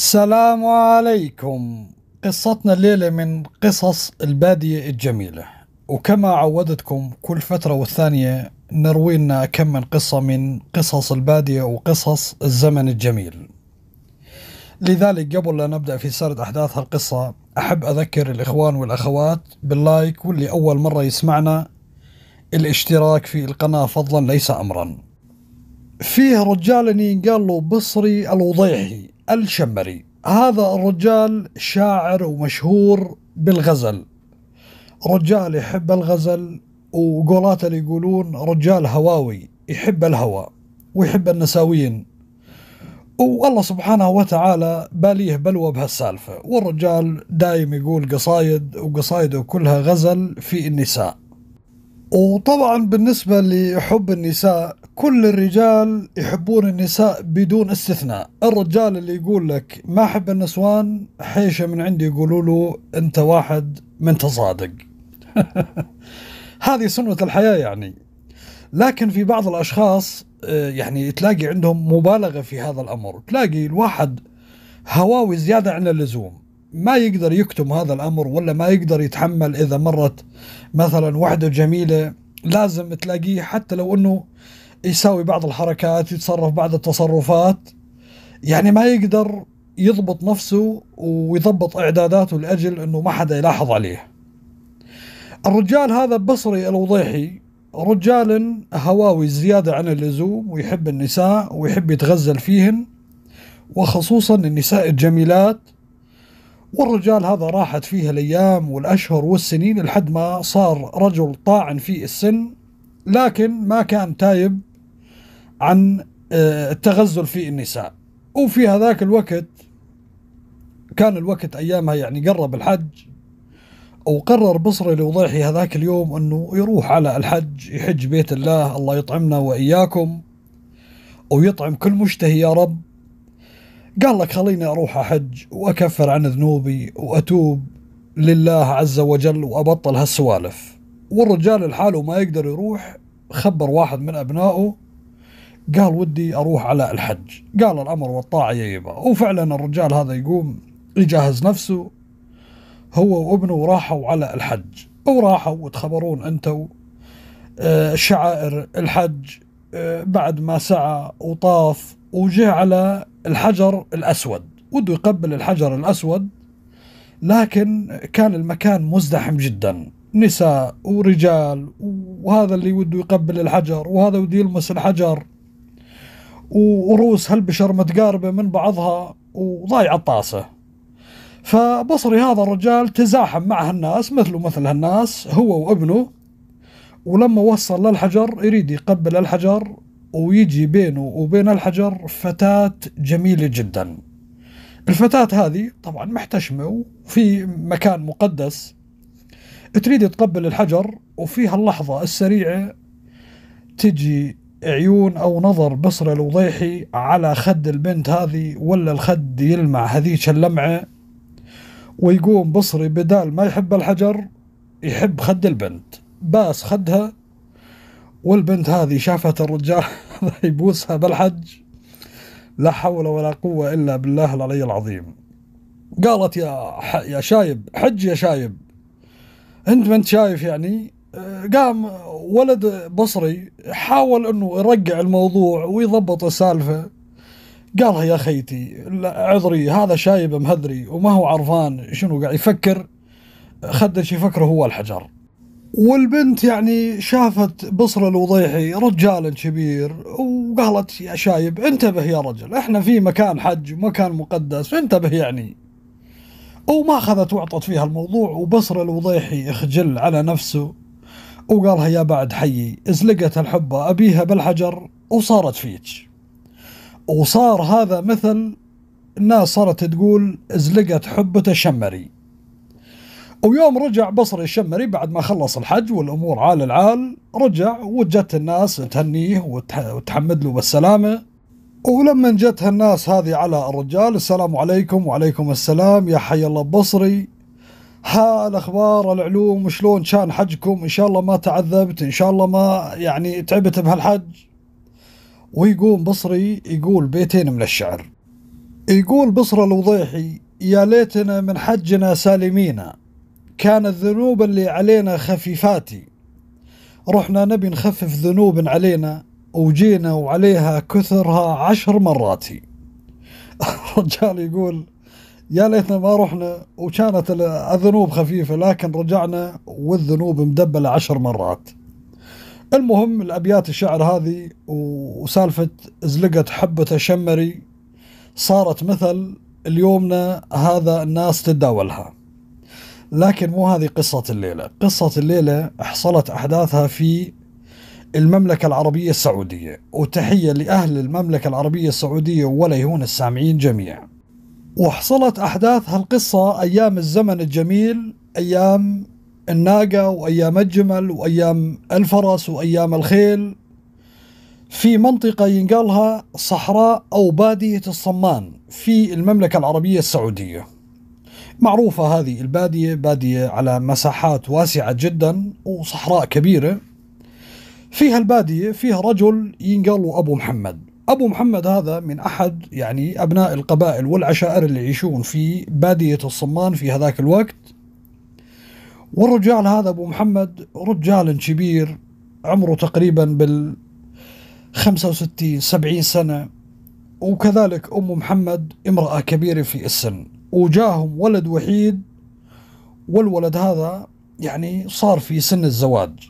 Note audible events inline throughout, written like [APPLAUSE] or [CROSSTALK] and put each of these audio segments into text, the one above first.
السلام عليكم قصتنا الليلة من قصص البادية الجميلة وكما عودتكم كل فترة والثانية نروي لنا كم من قصة من قصص البادية وقصص الزمن الجميل لذلك قبل لا نبدأ في سرد أحداث هالقصة أحب أذكر الإخوان والأخوات باللايك واللي أول مرة يسمعنا الاشتراك في القناة فضلا ليس أمرا فيه رجال ينقال له بصري الوضيحي الشمري هذا الرجال شاعر ومشهور بالغزل رجال يحب الغزل وقولاته اللي يقولون رجال هواوي يحب الهوى ويحب النساوين والله سبحانه وتعالى باليه بلوى بهالسالفة والرجال دايم يقول قصايد وقصايده كلها غزل في النساء وطبعا بالنسبة لحب النساء كل الرجال يحبون النساء بدون استثناء الرجال اللي يقول لك ما أحب النسوان حيشة من عندي يقولوا له أنت واحد من تصادق [LAUGHS] هذه سنة الحياة يعني لكن في بعض الأشخاص آه، يعني تلاقي عندهم مبالغة في هذا الأمر تلاقي الواحد هواوي زيادة عن اللزوم ما يقدر يكتم هذا الامر ولا ما يقدر يتحمل اذا مرت مثلا وحده جميله لازم تلاقيه حتى لو انه يساوي بعض الحركات يتصرف بعض التصرفات يعني ما يقدر يضبط نفسه ويضبط اعداداته لاجل انه ما حدا يلاحظ عليه الرجال هذا بصري الوضيحي رجال هواوي زيادة عن اللزوم ويحب النساء ويحب يتغزل فيهن وخصوصا النساء الجميلات والرجال هذا راحت فيه الايام والاشهر والسنين لحد ما صار رجل طاعن في السن لكن ما كان تايب عن آه، التغزل في النساء وفي هذاك الوقت كان الوقت ايامها يعني قرب الحج وقرر بصري لوضيحي هذاك اليوم انه يروح على الحج يحج بيت الله الله يطعمنا واياكم ويطعم كل مشتهي يا رب قال لك خليني أروح أحج وأكفر عن ذنوبي وأتوب لله عز وجل وأبطل هالسوالف والرجال لحاله ما يقدر يروح خبر واحد من أبنائه قال ودي أروح على الحج قال الأمر والطاعة يبا وفعلا الرجال هذا يقوم يجهز نفسه هو وابنه راحوا على الحج وراحوا وتخبرون أنتوا آه، شعائر الحج بعد ما سعى وطاف وجاء على الحجر الأسود وده يقبل الحجر الأسود لكن كان المكان مزدحم جدا نساء ورجال وهذا اللي وده يقبل الحجر وهذا وده يلمس الحجر وروس هالبشر متقاربة من بعضها وضايع الطاسة فبصري هذا الرجال تزاحم مع هالناس مثله مثل هالناس هو وابنه ولما وصل للحجر يريد يقبل الحجر ويجي بينه وبين الحجر فتاة جميلة جدا الفتاة هذه طبعا محتشمة وفي مكان مقدس تريد تقبل الحجر وفي هاللحظة السريعة تجي عيون أو نظر بصر الوضيحي على خد البنت هذه ولا الخد يلمع هذيك اللمعة ويقوم بصري بدال ما يحب الحجر يحب خد البنت باس خدها والبنت هذه شافت الرجال [LAUGHS] يبوسها بالحج لا حول ولا قوة إلا بالله العلي العظيم قالت يا يا شايب حج يا شايب أنت ما أنت شايف يعني آه، قام ولد بصري حاول أنه يرجع الموضوع ويضبط السالفة قالها يا خيتي عذري هذا شايب مهذري وما هو عرفان شنو قاعد يفكر خدش يفكره هو الحجر والبنت يعني شافت بصر الوضيحي رجال كبير وقالت يا شايب انتبه يا رجل احنا في مكان حج ومكان مقدس انتبه يعني وما اخذت وعطت فيها الموضوع وبصر الوضيحي خجل على نفسه وقالها يا بعد حيي ازلقت الحبة أبيها بالحجر وصارت فيك وصار هذا مثل الناس صارت تقول ازلقت حبة الشمري ويوم رجع بصري الشمري بعد ما خلص الحج والامور عال العال رجع وجت الناس تهنيه وتحمد له بالسلامه ولما جت الناس هذه على الرجال السلام عليكم وعليكم السلام يا حي الله بصري ها الاخبار العلوم شلون كان حجكم ان شاء الله ما تعذبت ان شاء الله ما يعني تعبت بهالحج ويقوم بصري يقول بيتين من الشعر يقول بصرى الوضيحي يا ليتنا من حجنا سالمينا كان الذنوب اللي علينا خفيفات رحنا نبي نخفف ذنوب علينا وجينا وعليها كثرها عشر مرات الرجال [LAUGHS] يقول يا ليتنا ما رحنا وكانت الذنوب خفيفة لكن رجعنا والذنوب مدبلة عشر مرات المهم الأبيات الشعر هذه وسالفة زلقت حبة شمري صارت مثل اليومنا هذا الناس تداولها لكن مو هذه قصة الليلة قصة الليلة حصلت أحداثها في المملكة العربية السعودية وتحية لأهل المملكة العربية السعودية ولا يهون السامعين جميعا وحصلت أحداث هالقصة أيام الزمن الجميل أيام الناقة وأيام الجمل وأيام الفرس وأيام الخيل في منطقة ينقالها صحراء أو بادية الصمان في المملكة العربية السعودية معروفة هذه البادية بادية على مساحات واسعة جدا وصحراء كبيرة فيها البادية فيها رجل ينقال أبو محمد أبو محمد هذا من أحد يعني أبناء القبائل والعشائر اللي يعيشون في بادية الصمان في هذاك الوقت والرجال هذا أبو محمد رجال كبير عمره تقريبا بال 65 70 سنة وكذلك أم محمد امرأة كبيرة في السن وجاهم ولد وحيد والولد هذا يعني صار في سن الزواج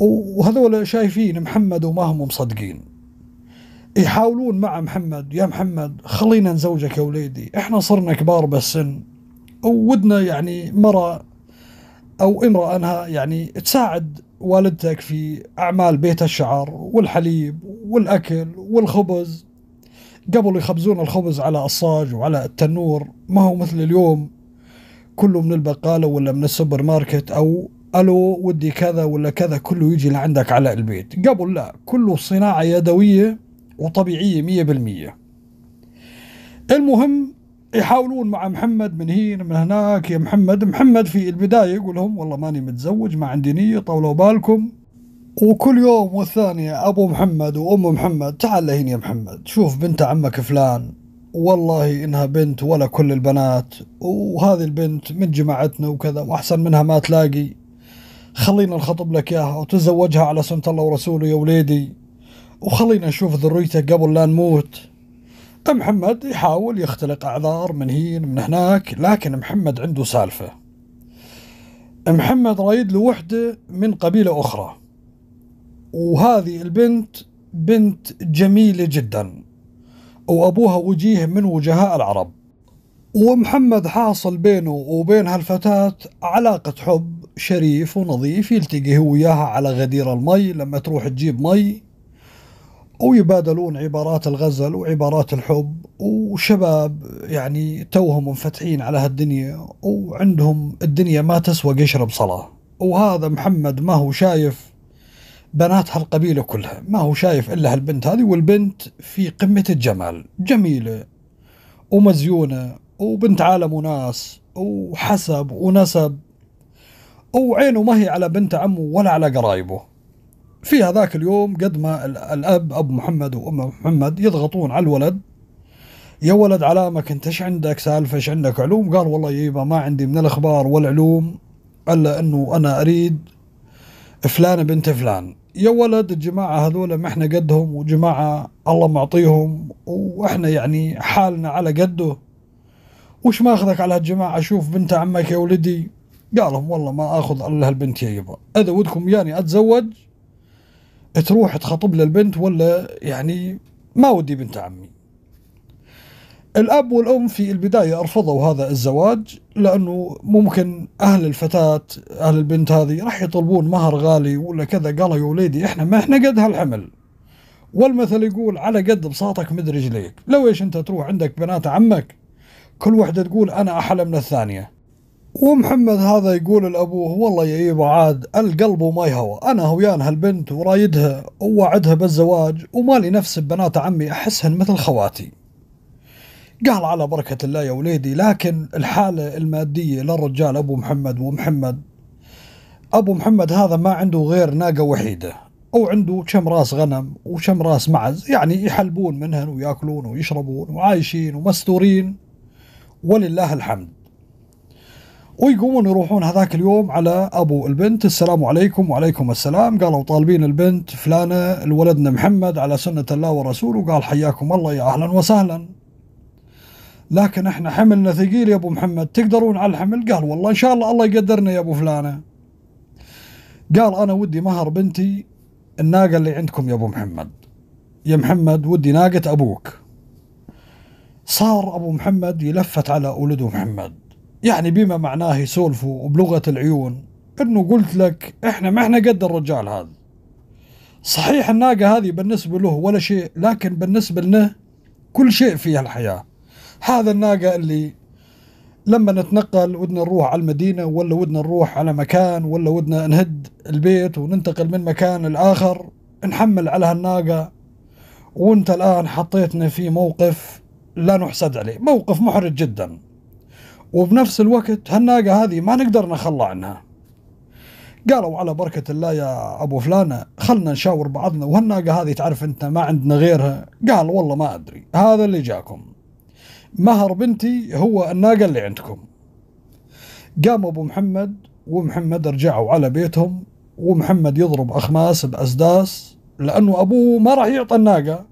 وهذول شايفين محمد وما هم مصدقين يحاولون مع محمد يا محمد خلينا نزوجك يا وليدي احنا صرنا كبار بالسن وودنا يعني مرة أو امرأة أنها يعني تساعد والدتك في أعمال بيت الشعر والحليب والأكل والخبز قبل يخبزون الخبز على الصاج وعلى التنور ما هو مثل اليوم كله من البقالة ولا من السوبر ماركت أو ألو ودي كذا ولا كذا كله يجي لعندك على البيت قبل لا كله صناعة يدوية وطبيعية مية بالمية المهم يحاولون مع محمد من هنا من هناك يا محمد محمد في البداية يقول لهم والله ماني متزوج ما عندي نية طولوا بالكم وكل يوم والثانية أبو محمد وأم محمد تعال لهين يا محمد شوف بنت عمك فلان والله إنها بنت ولا كل البنات وهذه البنت من جماعتنا وكذا وأحسن منها ما تلاقي خلينا نخطب لك إياها وتزوجها على سنة الله ورسوله يا وليدي وخلينا نشوف ذريتك قبل لا نموت محمد يحاول يختلق أعذار من هين من هناك لكن محمد عنده سالفة محمد رايد له وحدة من قبيلة أخرى وهذه البنت بنت جميلة جدا وأبوها وجيه من وجهاء العرب ومحمد حاصل بينه وبين هالفتاة علاقة حب شريف ونظيف يلتقي هو وياها على غدير المي لما تروح تجيب مي ويبادلون عبارات الغزل وعبارات الحب وشباب يعني توهم منفتحين على هالدنيا وعندهم الدنيا ما تسوى قشرة بصلاة وهذا محمد ما هو شايف بنات هالقبيلة كلها ما هو شايف إلا هالبنت هذه والبنت في قمة الجمال جميلة ومزيونة وبنت عالم وناس وحسب ونسب وعينه ما هي على بنت عمه ولا على قرايبه في هذاك اليوم قد ما الأب أبو محمد وأم محمد يضغطون على الولد يا ولد علامك انت ايش عندك سالفه ايش عندك علوم قال والله يبا إيه، ما عندي من الاخبار والعلوم الا انه انا اريد فلانة بنت فلان يا ولد الجماعة هذول ما احنا قدهم وجماعة الله معطيهم واحنا يعني حالنا على قده وش ماخذك على هالجماعة شوف بنت عمك يا ولدي قالهم والله ما اخذ الا هالبنت يا يبا اذا ودكم ياني اتزوج تروح تخطب للبنت ولا يعني ما ودي بنت عمي الأب والأم في البداية رفضوا هذا الزواج لأنه ممكن أهل الفتاة أهل البنت هذه راح يطلبون مهر غالي ولا كذا قالوا يا وليدي إحنا ما إحنا قد هالحمل والمثل يقول على قد بساطك مد رجليك لو إيش أنت تروح عندك بنات عمك كل واحدة تقول أنا أحلى من الثانية ومحمد هذا يقول لأبوه والله يا إيبا عاد القلب وما يهوى أنا هويان هالبنت ورايدها ووعدها بالزواج ومالي نفس ببنات عمي أحسهن مثل خواتي قال على بركة الله يا وليدي لكن الحالة المادية للرجال أبو محمد ومحمد أبو محمد هذا ما عنده غير ناقة وحيدة أو عنده كم راس غنم وكم راس معز يعني يحلبون منهن ويأكلون ويشربون وعايشين ومستورين ولله الحمد ويقومون يروحون هذاك اليوم على ابو البنت السلام عليكم وعليكم السلام قالوا طالبين البنت فلانه الولدنا محمد على سنه الله ورسوله قال حياكم الله يا اهلا وسهلا لكن احنا حملنا ثقيل يا ابو محمد تقدرون على الحمل قال والله ان شاء الله الله يقدرنا يا ابو فلانه قال انا ودي مهر بنتي الناقه اللي عندكم يا ابو محمد يا محمد ودي ناقه ابوك صار ابو محمد يلفت على ولده محمد يعني بما معناه يسولفوا وبلغه العيون انه قلت لك احنا ما احنا قد الرجال هذا صحيح الناقه هذه بالنسبه له ولا شيء لكن بالنسبه لنا كل شيء فيها الحياه هذا الناقة اللي لما نتنقل ودنا نروح على المدينة ولا ودنا نروح على مكان ولا ودنا نهد البيت وننتقل من مكان لآخر نحمل على هالناقة وانت الآن حطيتنا في موقف لا نحسد عليه موقف محرج جدا وبنفس الوقت هالناقة هذه ما نقدر نخلى عنها قالوا على بركة الله يا أبو فلانة خلنا نشاور بعضنا وهالناقة هذه تعرف أنت ما عندنا غيرها قال والله ما أدري هذا اللي جاكم مهر بنتي هو الناقة اللي عندكم قام أبو محمد ومحمد رجعوا على بيتهم ومحمد يضرب أخماس بأسداس لأنه أبوه ما راح يعطى الناقة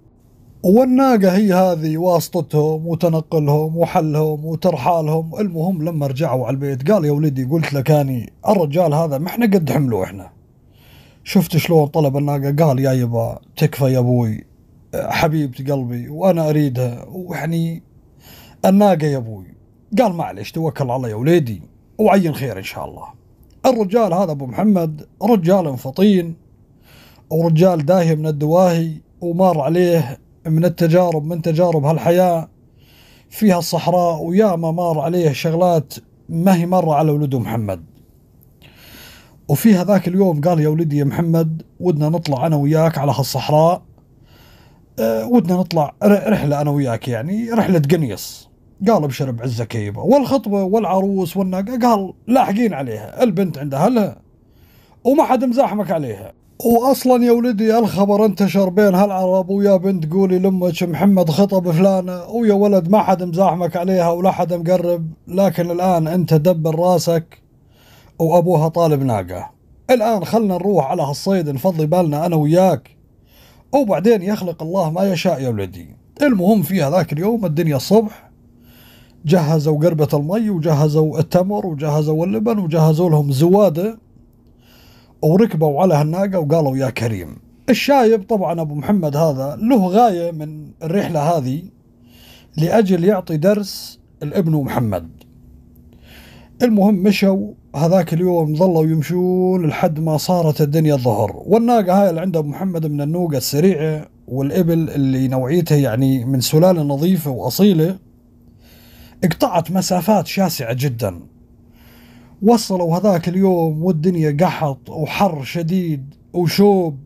والناقة هي هذه واسطتهم وتنقلهم وحلهم وترحالهم المهم لما رجعوا على البيت قال يا ولدي قلت لكاني الرجال هذا ما احنا قد حمله احنا شفت شلون طلب الناقة قال يا يبا تكفى يا أبوي حبيبة قلبي وأنا أريدها ويعني الناقة يا أبوي قال معلش توكل على الله يا وليدي وعين خير إن شاء الله الرجال هذا أبو محمد رجال فطين ورجال داهي من الدواهي ومار عليه من التجارب من تجارب هالحياة فيها الصحراء وياما مار عليه شغلات ما هي مرة على ولده محمد وفي هذاك اليوم قال يا ولدي يا محمد ودنا نطلع أنا وياك على هالصحراء أه، ودنا نطلع رحلة أنا وياك يعني رحلة قنيص قال ابشر بعزة كيبة والخطبة والعروس والناقة قال لاحقين عليها البنت عند أهلها وما حد مزاحمك عليها واصلا يا ولدي الخبر انتشر بين هالعرب ويا بنت قولي لامك محمد خطب فلانه ويا ولد ما حد مزاحمك عليها ولا حد مقرب لكن الان انت دبر راسك وابوها طالب ناقه الان خلنا نروح على هالصيد نفضي بالنا انا وياك وبعدين يخلق الله ما يشاء يا ولدي المهم في هذاك اليوم الدنيا الصبح جهزوا قربة المي وجهزوا التمر وجهزوا اللبن وجهزوا لهم زوادة وركبوا على هالناقة وقالوا يا كريم الشايب طبعا أبو محمد هذا له غاية من الرحلة هذه لأجل يعطي درس الابن محمد المهم مشوا هذاك اليوم ظلوا يمشون لحد ما صارت الدنيا الظهر والناقة هاي اللي عند أبو محمد من النوقة السريعة والإبل اللي نوعيتها يعني من سلالة نظيفة وأصيلة اقطعت مسافات شاسعة جدا وصلوا هذاك اليوم والدنيا قحط وحر شديد وشوب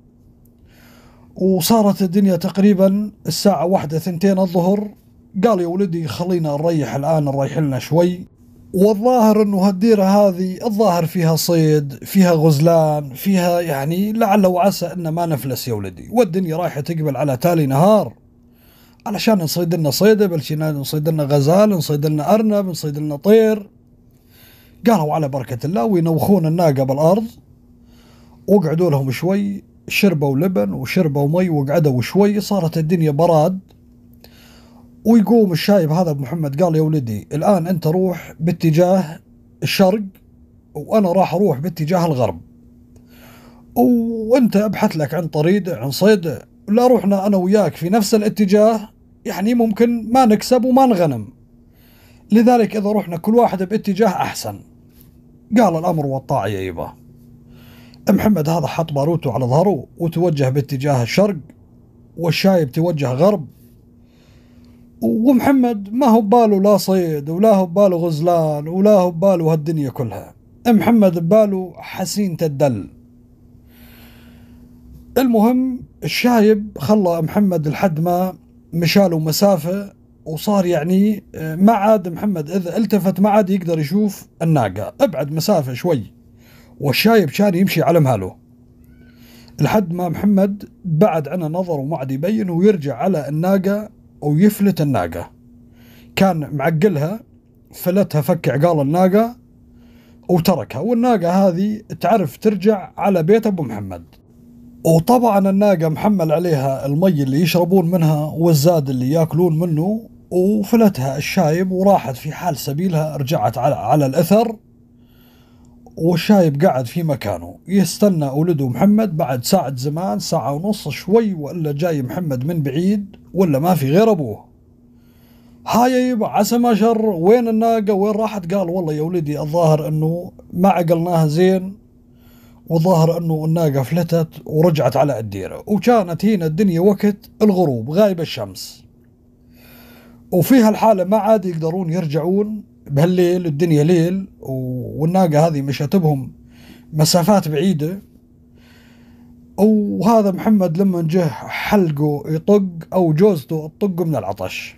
وصارت الدنيا تقريبا الساعة واحدة ثنتين الظهر قال يا ولدي خلينا نريح الآن نريح لنا شوي والظاهر انه هالديرة هذه الظاهر فيها صيد فيها غزلان فيها يعني لعل وعسى ان ما نفلس يا ولدي والدنيا رايحة تقبل على تالي نهار علشان نصيد لنا صيدة بل نصيد لنا غزال نصيد لنا أرنب نصيد لنا طير قالوا على بركة الله وينوخون الناقة بالأرض وقعدوا لهم شوي شربوا لبن وشربوا مي وقعدوا شوي صارت الدنيا براد ويقوم الشايب هذا ابو محمد قال يا ولدي الآن أنت روح باتجاه الشرق وأنا راح أروح باتجاه الغرب وأنت أبحث لك عن طريدة عن صيدة لا روحنا أنا وياك في نفس الاتجاه يعني ممكن ما نكسب وما نغنم لذلك إذا رحنا كل واحد باتجاه أحسن قال الأمر والطاعة يبا إيه محمد هذا حط باروته على ظهره وتوجه باتجاه الشرق والشايب توجه غرب ومحمد ما هو باله لا صيد ولا هو باله غزلان ولا هو باله هالدنيا كلها إيه محمد بباله حسين تدل المهم الشايب خلى محمد لحد ما مشاله مسافة وصار يعني آه، ما عاد محمد إذا التفت ما عاد يقدر يشوف الناقة ابعد مسافة شوي والشايب كان يمشي على مهاله لحد ما محمد بعد عنه نظر وما عاد يبين ويرجع على الناقة ويفلت الناقة كان معقلها فلتها فك عقال الناقة وتركها والناقة هذه تعرف ترجع على بيت أبو محمد وطبعا الناقة محمل عليها المي اللي يشربون منها والزاد اللي ياكلون منه وفلتها الشايب وراحت في حال سبيلها رجعت على, على الأثر والشايب قاعد في مكانه يستنى ولده محمد بعد ساعة زمان ساعة ونص شوي وإلا جاي محمد من بعيد ولا ما في غير أبوه هايب عسى ما شر وين الناقة وين راحت قال والله يا ولدي الظاهر أنه ما عقلناها زين وظاهر انه الناقه فلتت ورجعت على الديره وكانت هنا الدنيا وقت الغروب غايبه الشمس وفي هالحاله ما عاد يقدرون يرجعون بهالليل الدنيا ليل والناقه هذه مشت بهم مسافات بعيده وهذا محمد لما جه حلقه يطق او جوزته تطق من العطش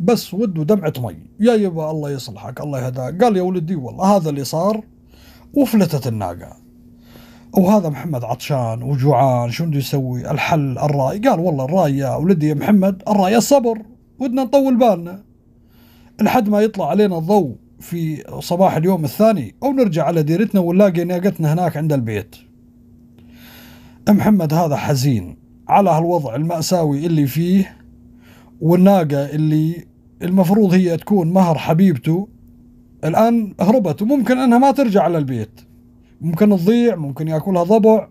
بس وده دمعة مي يا يبا الله يصلحك الله يهداك قال يا ولدي والله هذا اللي صار وفلتت الناقة وهذا محمد عطشان وجوعان شو بده يسوي الحل الراي قال والله الراي يا ولدي يا محمد الراي الصبر ودنا نطول بالنا لحد ما يطلع علينا الضوء في صباح اليوم الثاني أو نرجع على ديرتنا ونلاقي ناقتنا هناك عند البيت محمد هذا حزين على هالوضع المأساوي اللي فيه والناقة اللي المفروض هي تكون مهر حبيبته الآن هربت وممكن أنها ما ترجع على البيت ممكن تضيع ممكن ياكلها ضبع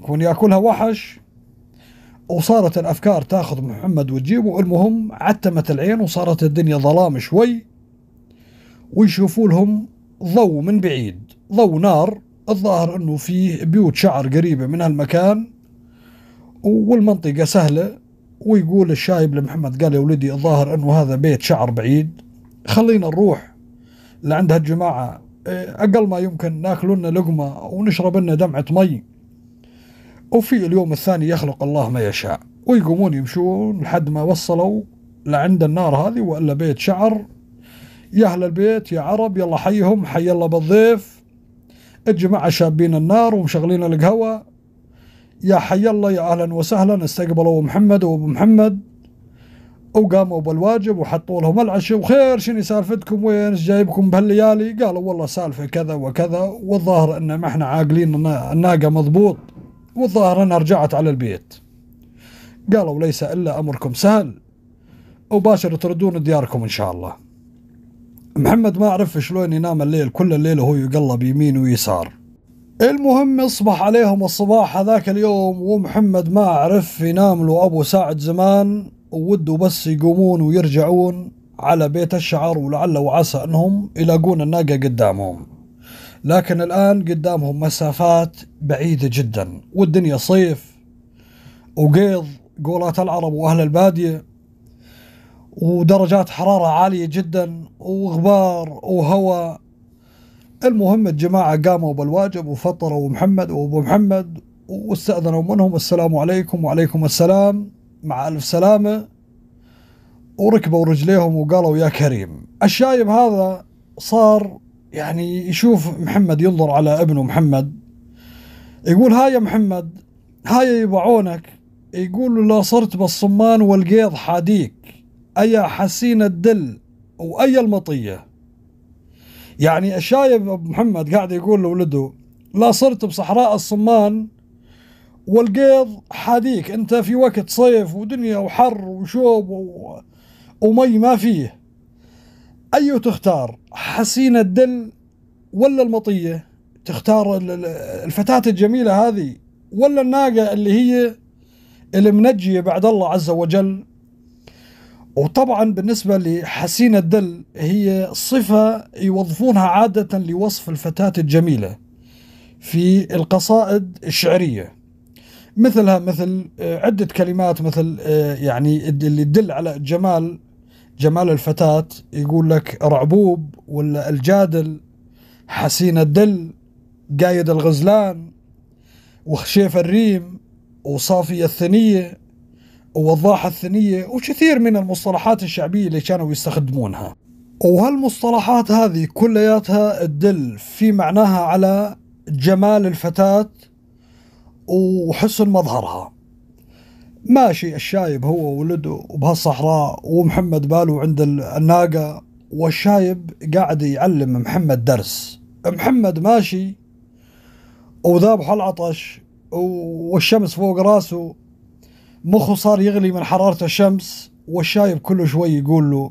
ممكن ياكلها وحش وصارت الافكار تاخذ محمد وتجيبه المهم عتمت العين وصارت الدنيا ظلام شوي ويشوفوا لهم ضوء من بعيد ضوء نار الظاهر انه فيه بيوت شعر قريبة من هالمكان والمنطقة سهلة ويقول الشايب لمحمد قال يا ولدي الظاهر انه هذا بيت شعر بعيد خلينا نروح لعند هالجماعة إيه، أقل ما يمكن ناكل لنا لقمة ونشرب لنا دمعة مي وفي اليوم الثاني يخلق الله ما يشاء ويقومون يمشون لحد ما وصلوا لعند النار هذه وإلا بيت شعر يا أهل البيت يا عرب يلا حيهم حي الله بالضيف الجماعة شابين النار ومشغلين القهوة يا حي الله يا أهلا وسهلا استقبلوا محمد وأبو محمد وقاموا بالواجب وحطوا لهم العشاء وخير شنو سالفتكم وين ايش جايبكم بهالليالي قالوا والله سالفه كذا وكذا والظاهر ان ما احنا عاقلين الناقه مضبوط والظاهر انها رجعت على البيت قالوا ليس الا امركم سهل وباشر تردون دياركم ان شاء الله محمد ما اعرف شلون ينام الليل كل الليل وهو يقلب يمين ويسار المهم اصبح عليهم الصباح هذاك اليوم ومحمد ما عرف ينام له ابو سعد زمان وودوا بس يقومون ويرجعون على بيت الشعر ولعل وعسى أنهم يلاقون الناقة قدامهم لكن الآن قدامهم مسافات بعيدة جدا والدنيا صيف وقيض قولات العرب وأهل البادية ودرجات حرارة عالية جدا وغبار وهواء المهم الجماعة قاموا بالواجب وفطروا محمد وأبو محمد واستأذنوا منهم السلام عليكم وعليكم السلام مع ألف سلامة وركبوا رجليهم وقالوا يا كريم الشايب هذا صار يعني يشوف محمد ينظر على ابنه محمد يقول هاي يا محمد هاي يبعونك يقول له لا صرت بالصمان والقيض حاديك أيا حسين الدل وأيا المطية يعني الشايب أبو محمد قاعد يقول لولده لا صرت بصحراء الصمان والقيض حاديك انت في وقت صيف ودنيا وحر وشوب و... ومي ما فيه اي تختار حسين الدل ولا المطيه تختار الفتاه الجميله هذه ولا الناقه اللي هي المنجيه بعد الله عز وجل وطبعا بالنسبة لحسين الدل هي صفة يوظفونها عادة لوصف الفتاة الجميلة في القصائد الشعرية مثلها مثل آه، عدة كلمات مثل آه، يعني اللي تدل على جمال جمال الفتاة يقول لك رعبوب ولا الجادل حسين الدل قايد الغزلان وخشيف الريم وصافي الثنية ووضاح الثنية وكثير من المصطلحات الشعبية اللي كانوا يستخدمونها وهالمصطلحات هذه كلياتها تدل في معناها على جمال الفتاة وحسن مظهرها ماشي الشايب هو وولده وبهالصحراء ومحمد باله عند الناقة والشايب قاعد يعلم محمد درس محمد ماشي وذابح العطش والشمس فوق راسه مخه صار يغلي من حرارة الشمس والشايب كل شوي يقول له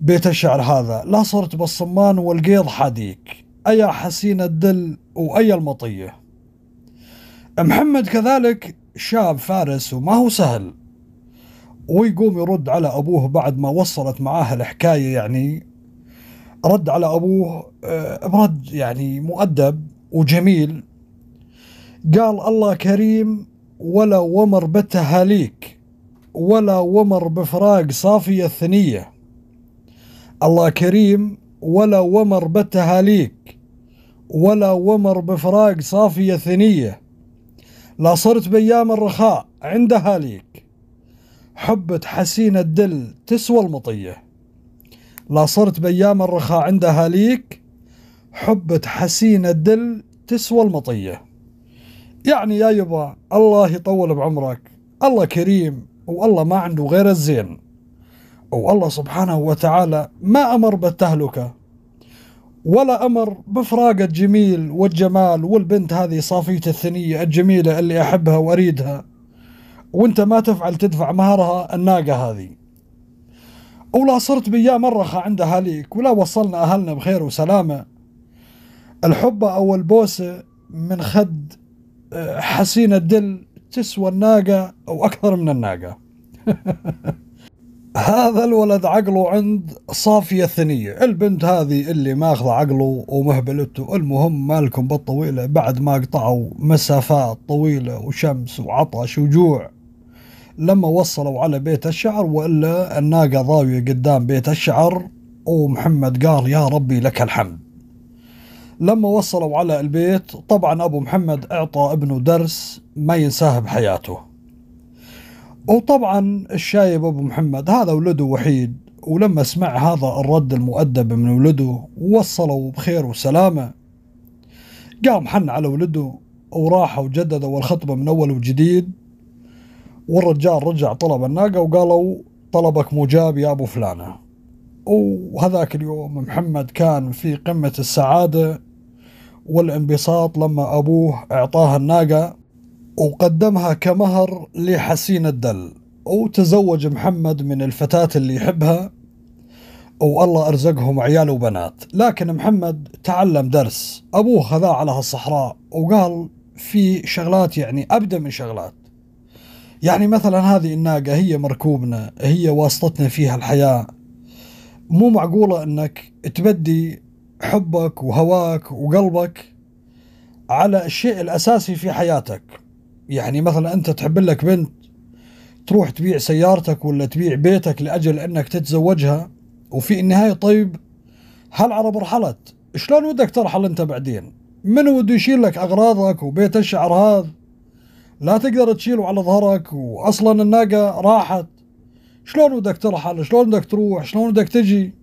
بيت الشعر هذا لا صرت بالصمان والقيض حديك أيا حسين الدل وأيا المطيه محمد كذلك شاب فارس وما هو سهل ويقوم يرد على أبوه بعد ما وصلت معاه الحكاية يعني رد على أبوه آه، برد يعني مؤدب وجميل قال الله كريم ولا ومر بتهاليك ولا ومر بفراق صافية الثنية الله كريم ولا ومر بتهاليك ولا ومر بفراق صافية ثنية لا صرت بأيام الرخاء عند أهاليك حبة حسين الدل تسوى المطية لا صرت بأيام الرخاء عند أهاليك حبة حسين الدل تسوى المطية يعني يا يبا الله يطول بعمرك الله كريم والله ما عنده غير الزين والله سبحانه وتعالى ما أمر بالتهلكة ولا أمر بفراقة جميل والجمال والبنت هذه صافية الثنية الجميلة اللي أحبها وأريدها وانت ما تفعل تدفع مهرها الناقة هذه ولا صرت بيا مرخة عند أهاليك ولا وصلنا أهلنا بخير وسلامة الحبة أو البوسة من خد آه، حسين الدل تسوى الناقة أو أكثر من الناقة [LAUGHS] هذا الولد عقله عند صافية ثنية البنت هذه اللي ماخذة عقله ومهبلته المهم مالكم بالطويلة بعد ما قطعوا مسافات طويلة وشمس وعطش وجوع لما وصلوا على بيت الشعر وإلا الناقة ضاوية قدام بيت الشعر ومحمد قال يا ربي لك الحمد لما وصلوا على البيت طبعا أبو محمد أعطى ابنه درس ما ينساه بحياته وطبعا الشايب ابو محمد هذا ولده وحيد ولما سمع هذا الرد المؤدب من ولده ووصلوا بخير وسلامه قام حن على ولده وراحوا جددوا الخطبه من اول وجديد والرجال رجع طلب الناقه وقالوا طلبك مجاب يا ابو فلانه وهذاك اليوم محمد كان في قمه السعاده والانبساط لما ابوه اعطاه الناقه وقدمها كمهر لحسين الدل وتزوج محمد من الفتاة اللي يحبها والله أرزقهم عيال وبنات لكن محمد تعلم درس أبوه خذاه على هالصحراء وقال في شغلات يعني أبدى من شغلات يعني مثلا هذه الناقة هي مركوبنا هي واسطتنا فيها الحياة مو معقولة أنك تبدي حبك وهواك وقلبك على الشيء الأساسي في حياتك يعني مثلا انت تحب لك بنت تروح تبيع سيارتك ولا تبيع بيتك لاجل انك تتزوجها وفي النهايه طيب هالعرب رحلت شلون ودك ترحل انت بعدين من وده يشيل لك اغراضك وبيت الشعر هذا لا تقدر تشيله على ظهرك واصلا الناقه راحت شلون ودك ترحل شلون بدك تروح شلون بدك تجي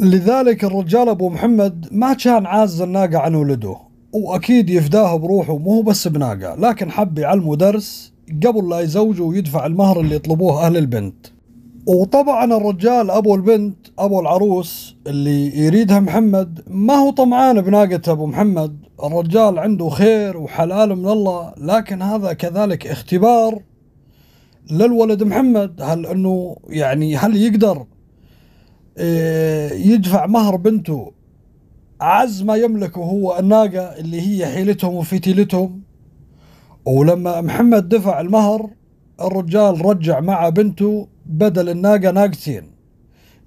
لذلك الرجال ابو محمد ما كان عاز الناقه عن ولده واكيد يفداها بروحه مو بس بناقه لكن حب يعلمه درس قبل لا يزوجه ويدفع المهر اللي يطلبوه اهل البنت وطبعا الرجال ابو البنت ابو العروس اللي يريدها محمد ما هو طمعان بناقة ابو محمد الرجال عنده خير وحلال من الله لكن هذا كذلك اختبار للولد محمد هل انه يعني هل يقدر إيه، يدفع مهر بنته أعز ما يملكه هو الناقة اللي هي حيلتهم وفتيلتهم ولما محمد دفع المهر الرجال رجع مع بنته بدل الناقة ناقتين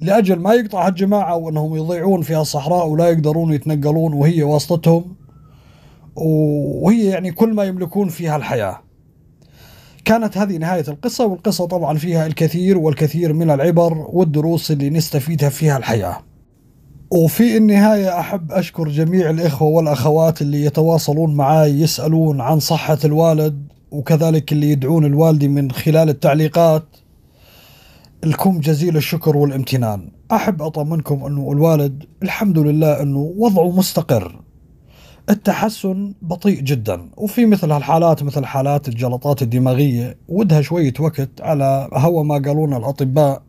لأجل ما يقطع هالجماعة وأنهم يضيعون في الصحراء ولا يقدرون يتنقلون وهي واسطتهم وهي يعني كل ما يملكون فيها الحياة كانت هذه نهاية القصة والقصة طبعا فيها الكثير والكثير من العبر والدروس اللي نستفيدها فيها الحياة وفي النهاية أحب أشكر جميع الإخوة والأخوات اللي يتواصلون معي يسألون عن صحة الوالد وكذلك اللي يدعون الوالدي من خلال التعليقات لكم جزيل الشكر والامتنان أحب أطمنكم أنه الوالد الحمد لله أنه وضعه مستقر التحسن بطيء جدا وفي مثل هالحالات مثل حالات الجلطات الدماغية ودها شوية وقت على هوا ما قالونا الأطباء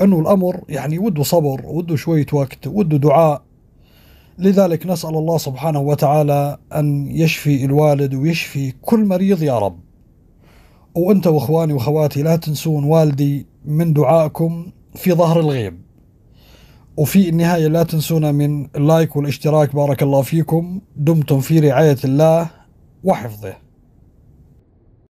أنه الأمر يعني وده صبر وده شوية وقت وده دعاء لذلك نسأل الله سبحانه وتعالى أن يشفي الوالد ويشفي كل مريض يا رب وأنت وإخواني وأخواتي لا تنسون والدي من دعائكم في ظهر الغيب وفي النهاية لا تنسونا من اللايك والاشتراك بارك الله فيكم دمتم في رعاية الله وحفظه